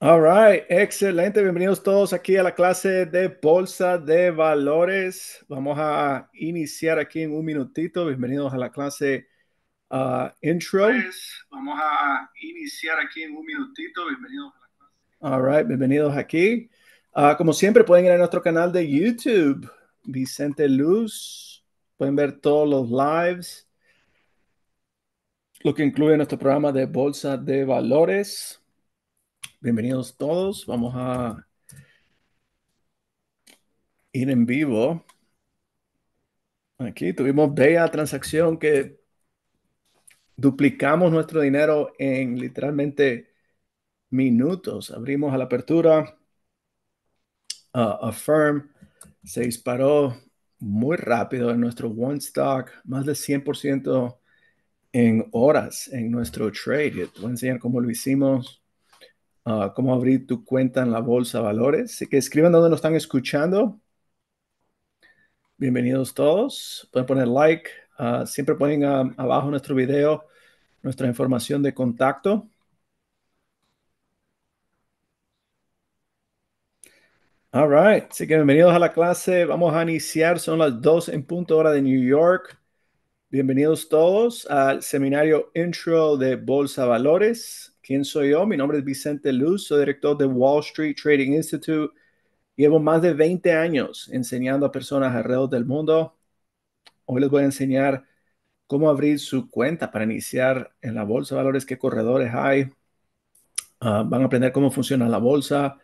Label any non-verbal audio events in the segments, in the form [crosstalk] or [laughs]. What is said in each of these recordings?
All right, excelente. Bienvenidos todos aquí a la clase de Bolsa de Valores. Vamos a iniciar aquí en un minutito. Bienvenidos a la clase uh, intro. Pues, vamos a iniciar aquí en un minutito. Bienvenidos a la clase. All right, bienvenidos aquí. Uh, como siempre, pueden ir a nuestro canal de YouTube, Vicente Luz. Pueden ver todos los lives, lo que incluye nuestro programa de Bolsa de Valores. Bienvenidos todos. Vamos a ir en vivo. Aquí tuvimos bella transacción que duplicamos nuestro dinero en literalmente minutos. Abrimos a la apertura. a firm se disparó muy rápido en nuestro one stock, más de 100% en horas en nuestro trade. Te voy a enseñar cómo lo hicimos Ah, cómo abrir tu cuenta en la bolsa Valores. valores. que escriban donde nos están escuchando. Bienvenidos todos. Pueden poner like. Ah, siempre ponen ah, abajo nuestro video nuestra información de contacto. All right, así que bienvenidos a la clase. Vamos a iniciar, son las 2 en punto hora de New York. Bienvenidos todos al seminario intro de Bolsa Valores. ¿Quién soy yo? Mi nombre es Vicente Luz, soy director de Wall Street Trading Institute. Llevo más de 20 años enseñando a personas alrededor del mundo. Hoy les voy a enseñar cómo abrir su cuenta para iniciar en la Bolsa Valores, qué corredores hay. Ah, van a aprender cómo funciona la bolsa,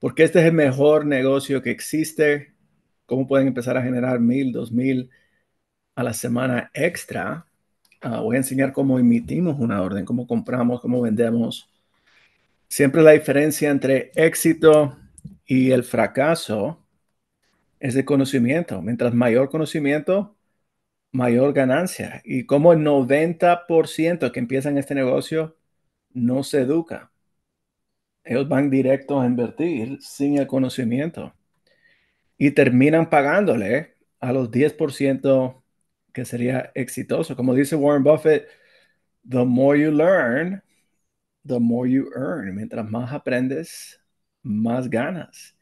porque este es el mejor negocio que existe, cómo pueden empezar a generar mil, dos mil a la semana extra, ah, voy a enseñar cómo emitimos una orden, cómo compramos, cómo vendemos. Siempre la diferencia entre éxito y el fracaso es el conocimiento. Mientras mayor conocimiento, mayor ganancia. Y como el 90% que empiezan este negocio no se educa. Ellos van directo a invertir sin el conocimiento. Y terminan pagándole a los 10% que sería exitoso. Como dice Warren Buffett, the more you learn, the more you earn. Mientras más aprendes, más ganas.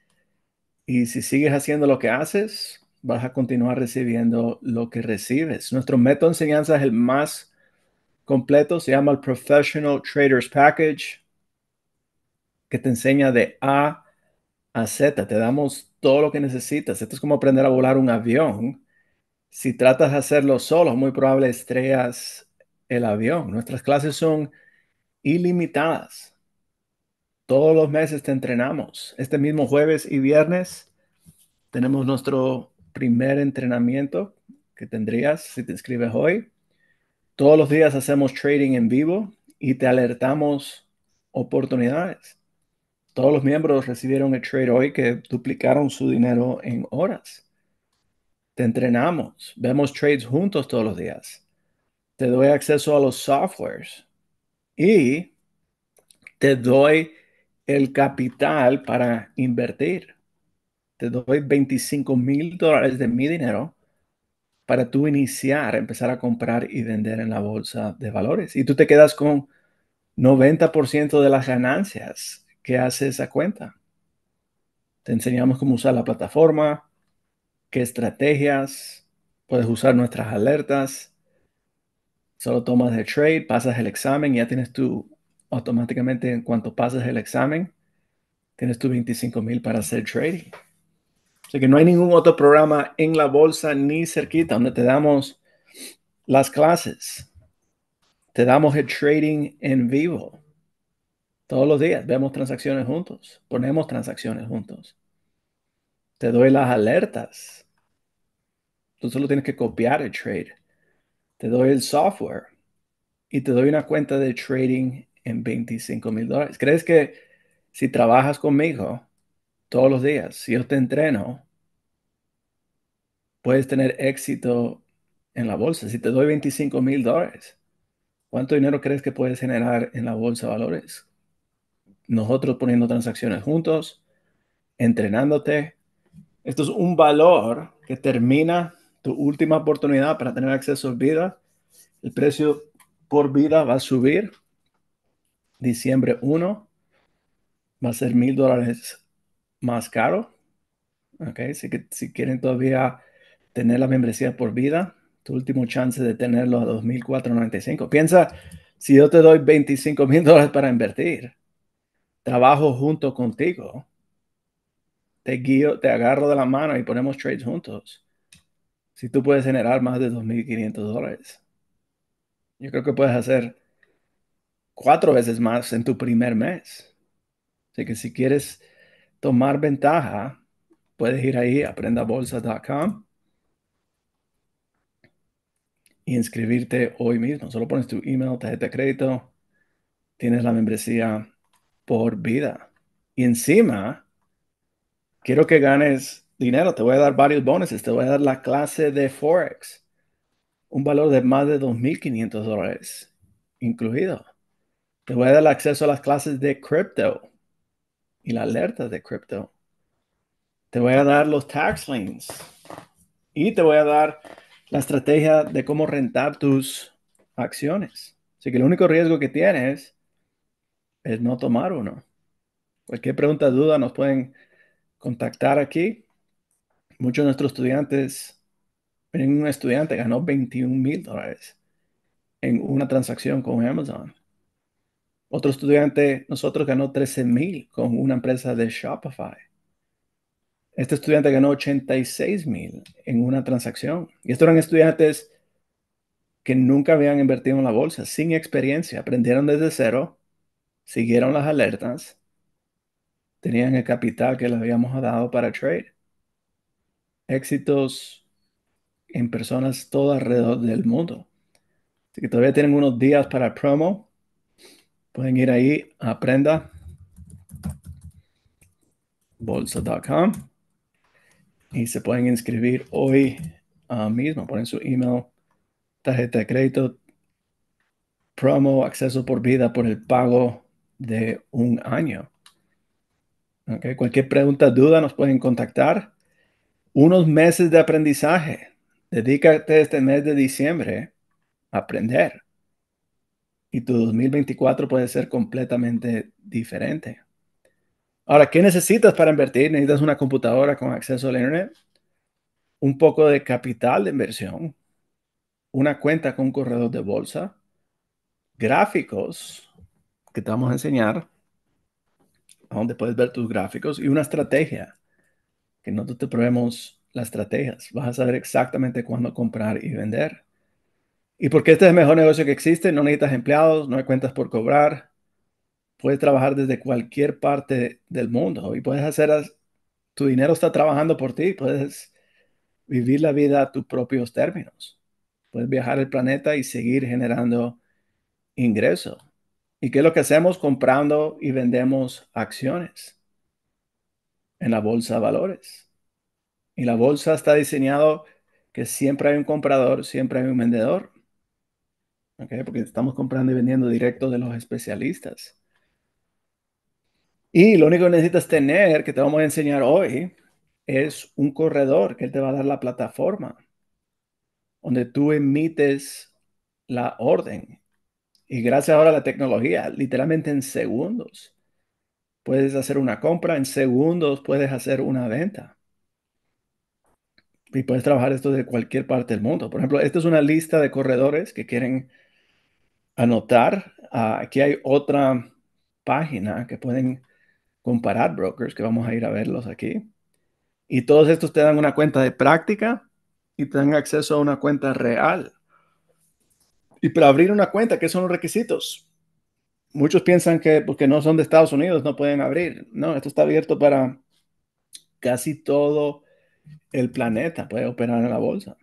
Y si sigues haciendo lo que haces, vas a continuar recibiendo lo que recibes. Nuestro método de enseñanza es el más completo, se llama el Professional Traders Package, que te enseña de A a Z. Te damos todo lo que necesitas. Esto es como aprender a volar un avión si tratas de hacerlo solo, muy probable estrellas el avión. Nuestras clases son ilimitadas. Todos los meses te entrenamos. Este mismo jueves y viernes tenemos nuestro primer entrenamiento que tendrías si te inscribes hoy. Todos los días hacemos trading en vivo y te alertamos oportunidades. Todos los miembros recibieron el trade hoy que duplicaron su dinero en horas. Te entrenamos, vemos trades juntos todos los días. Te doy acceso a los softwares y te doy el capital para invertir. Te doy 25 mil dólares de mi dinero para tú iniciar, empezar a comprar y vender en la bolsa de valores. Y tú te quedas con 90% de las ganancias que hace esa cuenta. Te enseñamos cómo usar la plataforma, qué estrategias, puedes usar nuestras alertas, solo tomas el trade, pasas el examen ya tienes tú automáticamente en cuanto pasas el examen, tienes tu 25 mil para hacer trading. Así que no hay ningún otro programa en la bolsa ni cerquita donde te damos las clases. Te damos el trading en vivo. Todos los días vemos transacciones juntos, ponemos transacciones juntos. Te doy las alertas Tú solo tienes que copiar el trade. Te doy el software y te doy una cuenta de trading en 25 mil dólares. ¿Crees que si trabajas conmigo todos los días, si yo te entreno, puedes tener éxito en la bolsa? Si te doy 25 mil dólares, ¿cuánto dinero crees que puedes generar en la bolsa de valores? Nosotros poniendo transacciones juntos, entrenándote. Esto es un valor que termina tu última oportunidad para tener acceso a vida. El precio por vida va a subir. Diciembre 1 va a ser mil dólares más caro. Okay, si, quieren todavía tener la membresía por vida, tu último chance de tenerlo a 2.495. Piensa, si yo te doy 25 mil dólares para invertir, trabajo junto contigo, te guío, te agarro de la mano y ponemos trades juntos si tú puedes generar más de 2.500 dólares, yo creo que puedes hacer cuatro veces más en tu primer mes. Así que si quieres tomar ventaja, puedes ir ahí a y inscribirte hoy mismo. Solo pones tu email, tarjeta de crédito, tienes la membresía por vida. Y encima, quiero que ganes dinero, te voy a dar varios bonuses, te voy a dar la clase de Forex, un valor de más de 2.500 dólares incluido. Te voy a dar acceso a las clases de crypto y la alerta de crypto. Te voy a dar los tax links y te voy a dar la estrategia de cómo rentar tus acciones. Así que el único riesgo que tienes es no tomar uno. Cualquier pregunta, duda, nos pueden contactar aquí Muchos de nuestros estudiantes, un estudiante ganó 21 mil dólares en una transacción con Amazon. Otro estudiante, nosotros ganó 13 mil con una empresa de Shopify. Este estudiante ganó 86 mil en una transacción. Y estos eran estudiantes que nunca habían invertido en la bolsa, sin experiencia. Aprendieron desde cero, siguieron las alertas, tenían el capital que les habíamos dado para trade éxitos en personas todo alrededor del mundo. Si que todavía tienen unos días para promo. Pueden ir ahí a aprenda bolsa.com y se pueden inscribir hoy ah, mismo. Ponen su email, tarjeta de crédito, promo, acceso por vida por el pago de un año. Okay. Cualquier pregunta, duda, nos pueden contactar unos meses de aprendizaje. Dedícate este mes de diciembre a aprender. Y tu 2024 puede ser completamente diferente. Ahora, ¿qué necesitas para invertir? ¿Necesitas una computadora con acceso al Internet? ¿Un poco de capital de inversión? ¿Una cuenta con corredor de bolsa? ¿Gráficos? que te vamos a enseñar, donde puedes ver tus gráficos y una estrategia que nosotros te probemos las estrategias. Vas a saber exactamente cuándo comprar y vender. Y porque este es el mejor negocio que existe, no necesitas empleados, no hay cuentas por cobrar. Puedes trabajar desde cualquier parte del mundo y puedes hacer, tu dinero está trabajando por ti, puedes vivir la vida a tus propios términos. Puedes viajar el planeta y seguir generando ingreso ¿Y qué es lo que hacemos? Comprando y vendemos acciones en la bolsa de valores. Y la bolsa está diseñado que siempre hay un comprador, siempre hay un vendedor. Porque estamos comprando y vendiendo directo de los especialistas. Y lo único que necesitas tener, que te vamos a enseñar hoy, es un corredor que él te va a dar la plataforma donde tú emites la orden. Y gracias ahora a la tecnología, literalmente en segundos, Puedes hacer una compra, en segundos puedes hacer una venta. Y puedes trabajar esto de cualquier parte del mundo. Por ejemplo, esta es una lista de corredores que quieren anotar. Ah, aquí hay otra página que pueden comparar brokers, que vamos a ir a verlos aquí. Y todos estos te dan una cuenta de práctica y te dan acceso a una cuenta real. Y para abrir una cuenta, ¿qué son los requisitos? muchos piensan que porque pues, no son de Estados Unidos no pueden abrir. No, esto está abierto para casi todo el planeta, puede operar en la bolsa.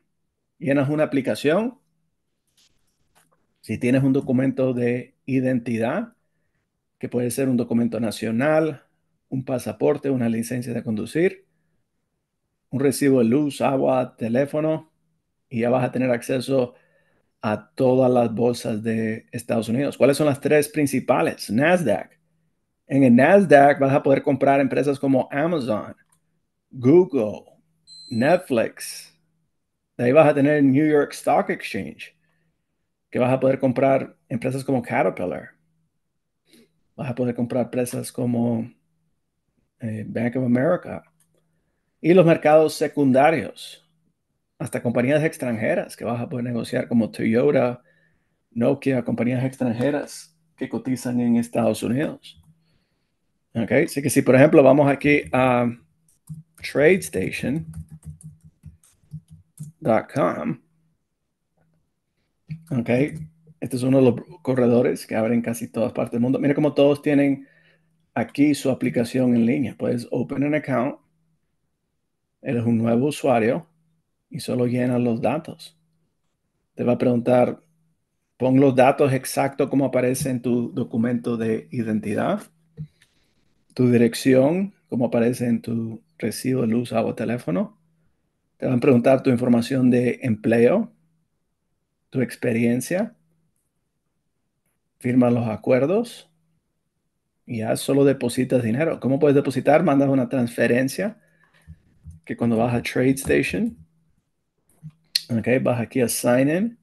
Llenas una aplicación, si tienes un documento de identidad, que puede ser un documento nacional, un pasaporte, una licencia de conducir, un recibo de luz, agua, teléfono, y ya vas a tener acceso a todas las bolsas de Estados Unidos. ¿Cuáles son las tres principales? Nasdaq. En el Nasdaq vas a poder comprar empresas como Amazon, Google, Netflix. De ahí vas a tener New York Stock Exchange, que vas a poder comprar empresas como Caterpillar. Vas a poder comprar empresas como eh, Bank of America. Y los mercados secundarios hasta compañías extranjeras que vas a poder negociar como Toyota, Nokia, compañías extranjeras que cotizan en Estados Unidos. Ok, así que si por ejemplo vamos aquí a tradestation.com, ok, este es uno de los corredores que abren casi todas partes del mundo. Mira como todos tienen aquí su aplicación en línea. Puedes open an account, eres un nuevo usuario y solo llenas los datos. Te va a preguntar, pon los datos exactos como aparece en tu documento de identidad, tu dirección como aparece en tu recibo de luz, agua, teléfono. Te van a preguntar tu información de empleo, tu experiencia, firma los acuerdos y ya solo depositas dinero. ¿Cómo puedes depositar? Mandas una transferencia que cuando vas a TradeStation. Ok, vas aquí a Sign In.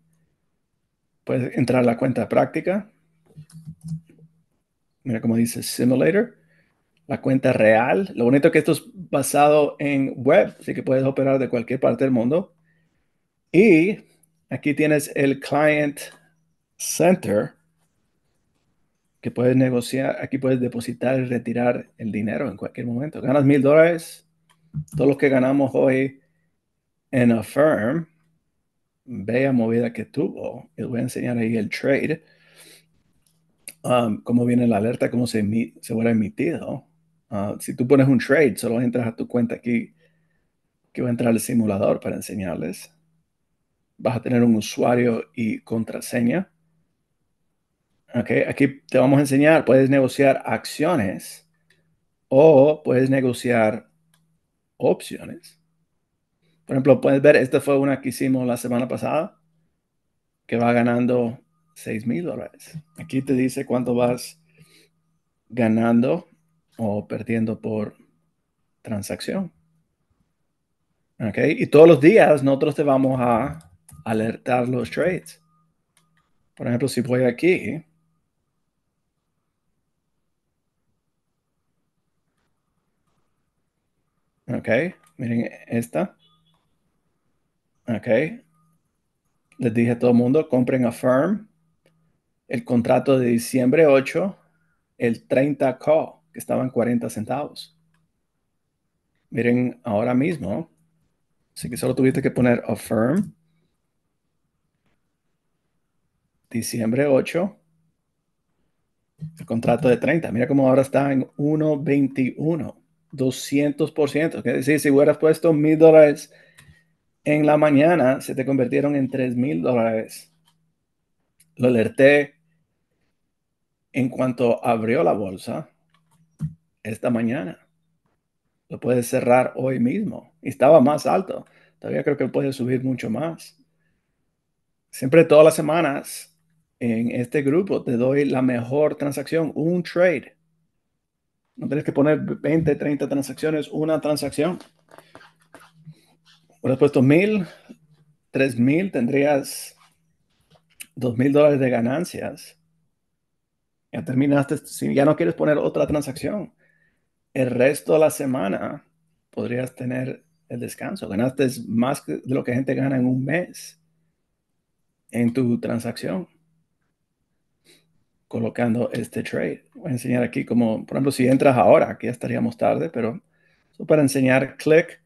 Puedes entrar a la cuenta práctica. Mira cómo dice Simulator. La cuenta real. Lo bonito es que esto es basado en web, así que puedes operar de cualquier parte del mundo. Y aquí tienes el Client Center, que puedes negociar. Aquí puedes depositar y retirar el dinero en cualquier momento. Ganas mil dólares. Todos los que ganamos hoy en Affirm bella movida que tuvo. Les voy a enseñar ahí el trade. Um, cómo viene la alerta, cómo se, se vuelve emitido. Uh, si tú pones un trade, solo entras a tu cuenta aquí, que va a entrar el simulador para enseñarles. Vas a tener un usuario y contraseña. Okay, aquí te vamos a enseñar, puedes negociar acciones o puedes negociar opciones. Por ejemplo, puedes ver, esta fue una que hicimos la semana pasada, que va ganando 6 mil dólares. Aquí te dice cuánto vas ganando o perdiendo por transacción. Ok. Y todos los días nosotros te vamos a alertar los trades. Por ejemplo, si voy aquí. Ok, miren esta. Ok. Les dije a todo el mundo, compren a Firm. El contrato de diciembre 8, el 30 call, que estaba en 40 centavos. Miren, ahora mismo, así que solo tuviste que poner a Firm. Diciembre 8, el contrato de 30. Mira cómo ahora está en 1.21, 200%. Que decir, si hubieras puesto mil dólares en la mañana se te convirtieron en 3 mil dólares. Lo alerté en cuanto abrió la bolsa esta mañana. Lo puedes cerrar hoy mismo. estaba más alto. Todavía creo que puede subir mucho más. Siempre todas las semanas en este grupo te doy la mejor transacción, un trade. No tienes que poner 20, 30 transacciones, una transacción has puesto mil, tres mil, tendrías dos mil dólares de ganancias. Ya terminaste, si ya no quieres poner otra transacción, el resto de la semana podrías tener el descanso. Ganaste más de lo que gente gana en un mes en tu transacción colocando este trade. Voy a enseñar aquí como, por ejemplo, si entras ahora, aquí ya estaríamos tarde, pero para enseñar click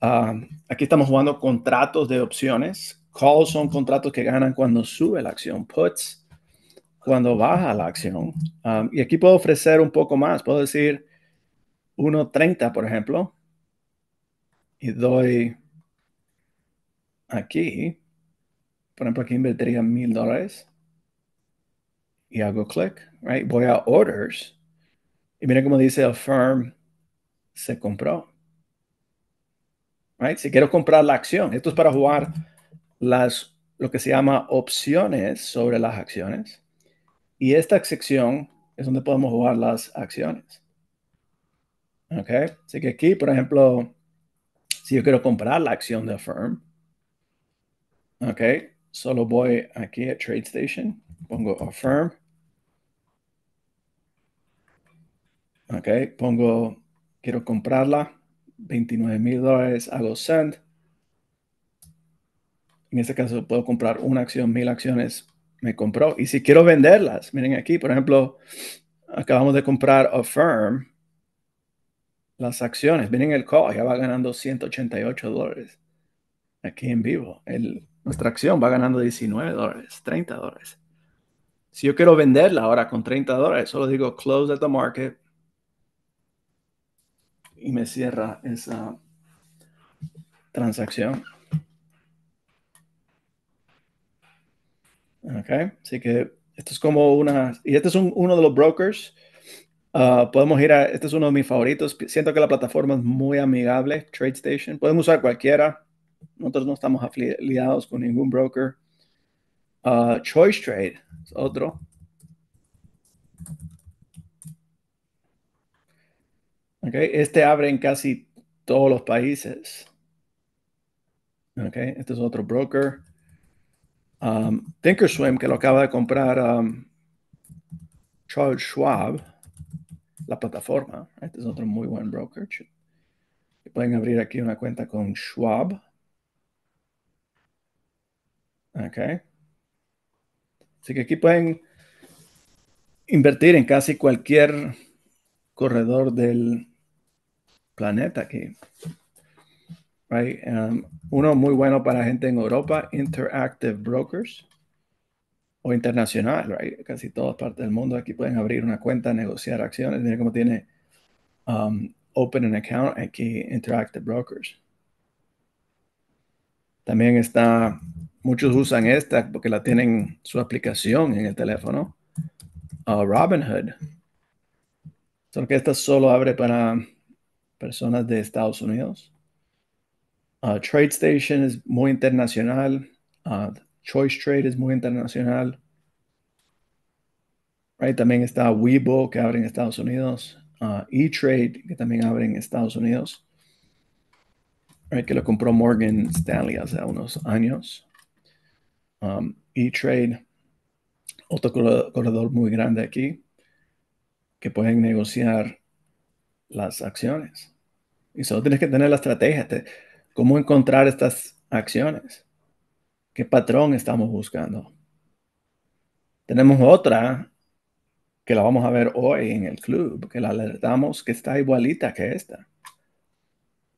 Ah, aquí estamos jugando contratos de opciones. Calls son contratos que ganan cuando sube la acción. Puts cuando baja la acción. Ah, y aquí puedo ofrecer un poco más. Puedo decir 1.30, por ejemplo. Y doy aquí. Por ejemplo, aquí invertiría mil dólares. Y hago clic. Right? Voy a orders. Y miren cómo dice el firm se compró. Si quiero comprar la acción, esto es para jugar las, lo que se llama opciones sobre las acciones. Y esta sección es donde podemos jugar las acciones. ¿Ok? Así que aquí, por ejemplo, si yo quiero comprar la acción de Affirm, ¿ok? Solo voy aquí a TradeStation, pongo Affirm. ¿Ok? Pongo, quiero comprarla. 29 mil dólares hago send. En este caso puedo comprar una acción, mil acciones me compró. Y si quiero venderlas, miren aquí, por ejemplo, acabamos de comprar a firm. Las acciones, miren el call, ya va ganando 188 dólares aquí en vivo. nuestra acción va ganando 19 dólares, 30 dólares. Si yo quiero venderla ahora con 30 dólares, solo digo close at the market y me cierra esa transacción. Okay. Así que esto es como una, y este es uno de los brokers. Ah, podemos ir a, este es uno de mis favoritos. Siento que la plataforma es muy amigable, TradeStation. Podemos usar cualquiera. Nosotros no estamos afiliados con ningún broker. ChoiceTrade ah, Choice Trade es otro. Este abre en casi todos los países. Okay. Este es otro broker. Um, Tinkerswim, que lo acaba de comprar um, Charles Schwab, la plataforma. Este es otro muy buen broker. Pueden abrir aquí una cuenta con Schwab. Así que aquí pueden invertir en casi cualquier corredor del planeta aquí. Right? Um, uno muy bueno para gente en Europa, Interactive Brokers, o internacional, right? Casi todas partes del mundo aquí pueden abrir una cuenta, negociar acciones. Mira cómo tiene um, Open an Account aquí, Interactive Brokers. También está, muchos usan esta porque la tienen su aplicación en el teléfono, uh, Robinhood. Solo que esta solo abre para personas de Estados Unidos. Uh, Trade TradeStation es muy internacional. Uh, Choice Trade es muy internacional. también está Weibo, que abre en Estados Unidos. Uh, E-Trade, que también abre en Estados Unidos. que lo compró Morgan Stanley hace unos años. Um, E-Trade, otro corredor muy grande aquí, que pueden negociar las acciones. Y solo tienes que tener la estrategia, de cómo encontrar estas acciones, qué patrón estamos buscando. Tenemos otra que la vamos a ver hoy en el club, que la alertamos que está igualita que esta.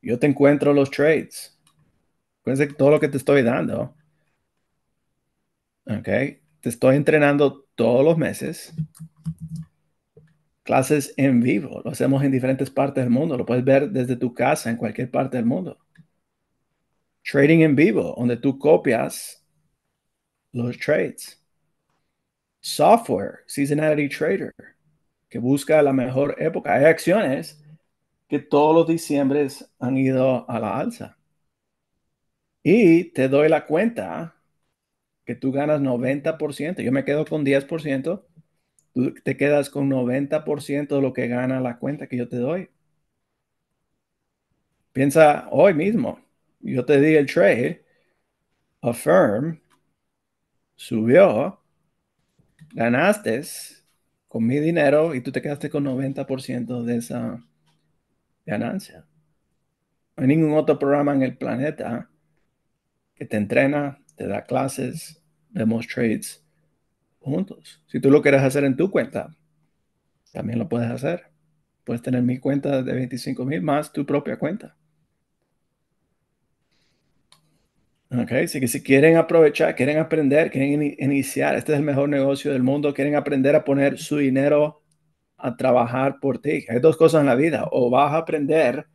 Yo te encuentro los trades. que todo lo que te estoy dando. Ok. Te estoy entrenando todos los meses clases en vivo, lo hacemos en diferentes partes del mundo, lo puedes ver desde tu casa en cualquier parte del mundo. Trading en vivo, donde tú copias los trades. Software, Seasonality Trader, que busca la mejor época. Hay acciones que todos los diciembres han ido a la alza. Y te doy la cuenta que tú ganas 90%, yo me quedo con 10% tú te quedas con 90% de lo que gana la cuenta que yo te doy. Piensa hoy mismo. Yo te di el trade, Affirm, subió, ganaste con mi dinero y tú te quedaste con 90% de esa ganancia. No hay ningún otro programa en el planeta que te entrena, te da clases, demos trades juntos. Si tú lo quieres hacer en tu cuenta, también lo puedes hacer. Puedes tener mi cuenta de 25 mil más tu propia cuenta. Ok, así que si quieren aprovechar, quieren aprender, quieren iniciar, este es el mejor negocio del mundo, quieren aprender a poner su dinero a trabajar por ti. Hay dos cosas en la vida, o vas a aprender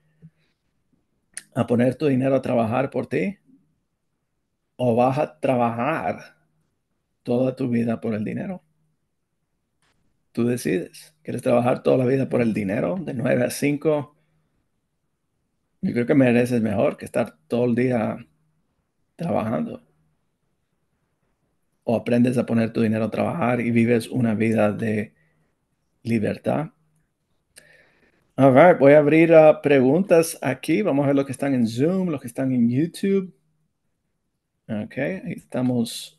a poner tu dinero a trabajar por ti, o vas a trabajar toda tu vida por el dinero. Tú decides. ¿Quieres trabajar toda la vida por el dinero? De 9 a 5. Yo creo que mereces mejor que estar todo el día trabajando. O aprendes a poner tu dinero a trabajar y vives una vida de libertad. All voy a abrir uh, preguntas aquí. Vamos a ver los que están en Zoom, los que están en YouTube. Ok, ahí estamos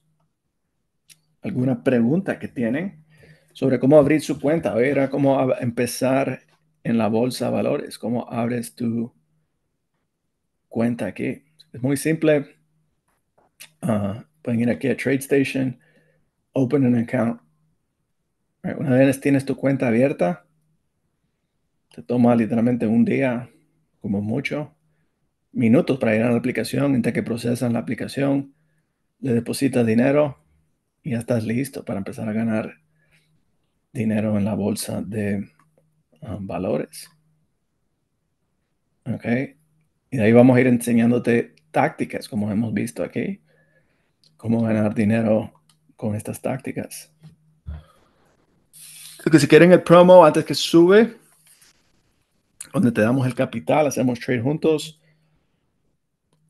alguna pregunta que tienen sobre cómo abrir su cuenta, A cómo empezar en la bolsa de valores, cómo abres tu cuenta aquí. Es muy simple. Ah, pueden ir aquí a TradeStation, open an account. una vez tienes tu cuenta abierta, te toma literalmente un día, como mucho, minutos para ir a la aplicación, mientras que procesan la aplicación, le depositas dinero, y ya estás listo para empezar a ganar dinero en la bolsa de um, valores. ¿Ok? Y de ahí vamos a ir enseñándote tácticas, como hemos visto aquí, cómo ganar dinero con estas tácticas. porque si quieren el promo antes que sube, donde te damos el capital, hacemos trade juntos,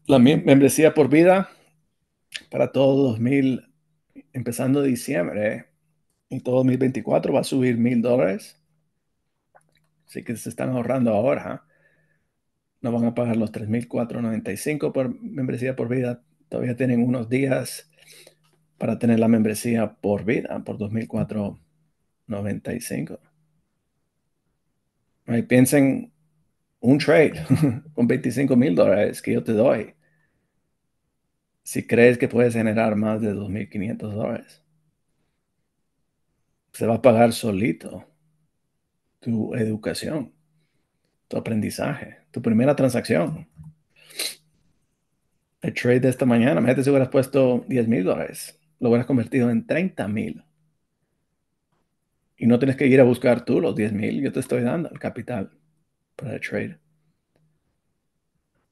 la membresía por vida para todos los mil empezando diciembre y todo 2024 va a subir mil dólares. Así que se están ahorrando ahora. ¿ah? No van a pagar los 3.495 por membresía por vida. Todavía tienen unos días para tener la membresía por vida por 2.495. Ahí piensen un trade [laughs] con 25 mil dólares que yo te doy si crees que puedes generar más de 2.500 dólares, se va a pagar solito tu educación, tu aprendizaje, tu primera transacción. El trade de esta mañana, imagínate si hubieras puesto $10,000. dólares, lo hubieras convertido en $30,000. Y no tienes que ir a buscar tú los $10,000. yo te estoy dando el capital para el trade.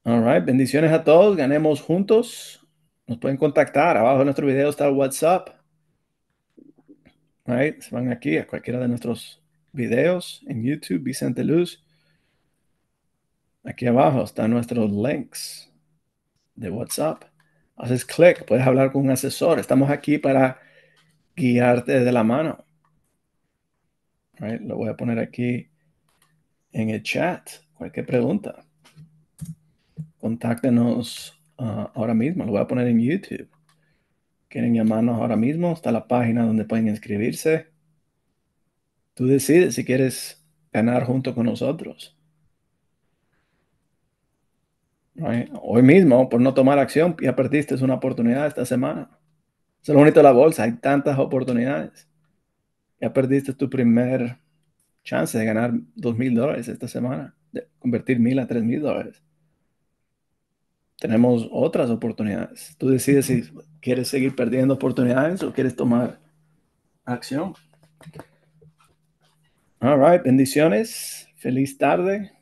All right, bendiciones a todos, ganemos juntos nos pueden contactar. Abajo de nuestro video está WhatsApp. Se van aquí a cualquiera de nuestros videos en YouTube, Vicente Luz. Aquí abajo están nuestros links de WhatsApp. Haces clic, puedes hablar con un asesor. Estamos aquí para guiarte de la mano. Lo voy a poner aquí en el chat. Cualquier pregunta. Contáctenos Ah, ahora mismo, lo voy a poner en YouTube. Quieren llamarnos ahora mismo, está la página donde pueden inscribirse. Tú decides si quieres ganar junto con nosotros. Hoy mismo, por no tomar acción, ya perdiste una oportunidad esta semana. se es lo bonito de la bolsa, hay tantas oportunidades. Ya perdiste tu primer chance de ganar dos mil dólares esta semana, de convertir mil a tres mil dólares tenemos otras oportunidades. Tú decides si quieres seguir perdiendo oportunidades o quieres tomar acción. All right, bendiciones. Feliz tarde.